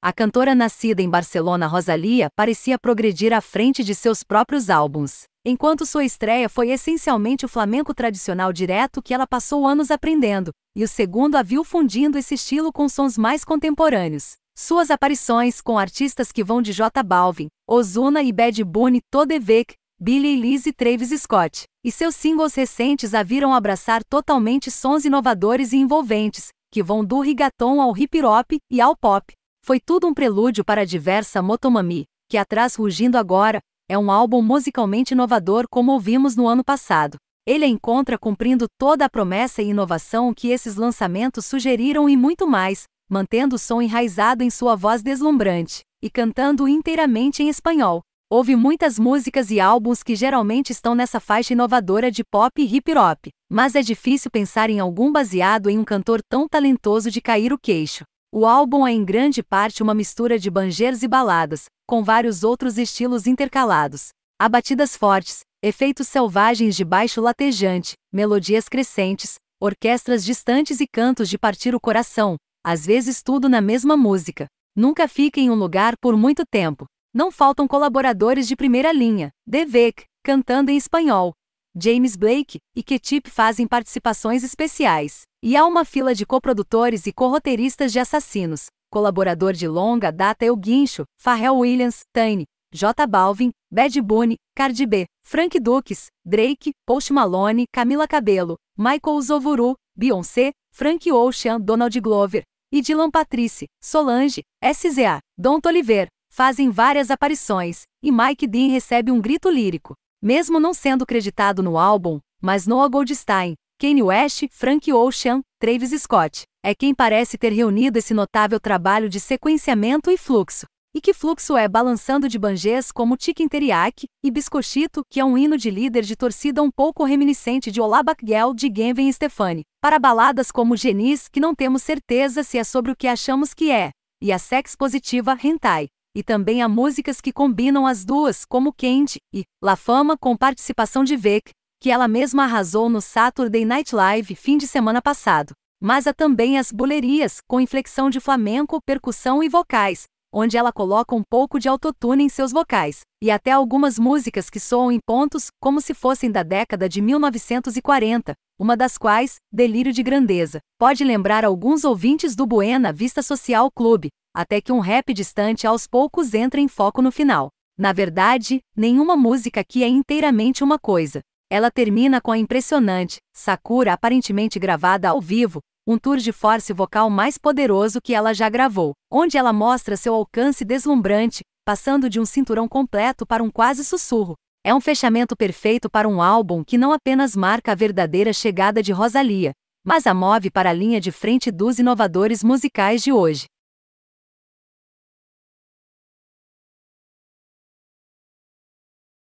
A cantora nascida em Barcelona Rosalia parecia progredir à frente de seus próprios álbuns, enquanto sua estreia foi essencialmente o flamenco tradicional direto que ela passou anos aprendendo, e o segundo a viu fundindo esse estilo com sons mais contemporâneos. Suas aparições com artistas que vão de J Balvin, Ozuna e Bad Bunny Todevec, Billy Liz e Travis Scott, e seus singles recentes a viram abraçar totalmente sons inovadores e envolventes, que vão do reggaeton ao hip hop e ao pop, foi tudo um prelúdio para a diversa Motomami, que atrás rugindo agora, é um álbum musicalmente inovador como ouvimos no ano passado. Ele a encontra cumprindo toda a promessa e inovação que esses lançamentos sugeriram e muito mais, mantendo o som enraizado em sua voz deslumbrante e cantando inteiramente em espanhol. Houve muitas músicas e álbuns que geralmente estão nessa faixa inovadora de pop e hip hop, mas é difícil pensar em algum baseado em um cantor tão talentoso de cair o queixo. O álbum é em grande parte uma mistura de banjeiros e baladas, com vários outros estilos intercalados. Há batidas fortes, efeitos selvagens de baixo latejante, melodias crescentes, orquestras distantes e cantos de partir o coração, às vezes tudo na mesma música. Nunca fica em um lugar por muito tempo. Não faltam colaboradores de primeira linha, Devec, cantando em espanhol, James Blake e Ketip fazem participações especiais. E há uma fila de coprodutores e corroteiristas de Assassinos. Colaborador de longa data é o Guincho, Pharrell Williams, Tiny, J Balvin, Bad Bunny, Cardi B, Frank Dukes, Drake, Post Malone, Camila Cabello, Michael Zovuru, Beyoncé, Frank Ocean, Donald Glover e Dylan Patrice, Solange, SZA, Don Toliver, fazem várias aparições, e Mike Dean recebe um grito lírico. Mesmo não sendo creditado no álbum, mas Noah Goldstein, Kanye West, Frank Ocean, Travis Scott, é quem parece ter reunido esse notável trabalho de sequenciamento e fluxo. E que fluxo é balançando de banjês como Chicken Teriyaki e Biscochito, que é um hino de líder de torcida um pouco reminiscente de Olá Girl de e Stefani, para baladas como Genis, que não temos certeza se é sobre o que achamos que é, e a sex positiva Hentai, e também há músicas que combinam as duas, como Quente e La Fama com participação de Vek, que ela mesma arrasou no Saturday Night Live fim de semana passado. Mas há também as bulerias, com inflexão de flamenco, percussão e vocais, onde ela coloca um pouco de autotune em seus vocais, e até algumas músicas que soam em pontos, como se fossem da década de 1940, uma das quais, Delírio de Grandeza, pode lembrar alguns ouvintes do Buena Vista Social Clube, até que um rap distante aos poucos entra em foco no final. Na verdade, nenhuma música aqui é inteiramente uma coisa. Ela termina com a impressionante Sakura aparentemente gravada ao vivo, um tour de force vocal mais poderoso que ela já gravou, onde ela mostra seu alcance deslumbrante, passando de um cinturão completo para um quase sussurro. É um fechamento perfeito para um álbum que não apenas marca a verdadeira chegada de Rosalia, mas a move para a linha de frente dos inovadores musicais de hoje.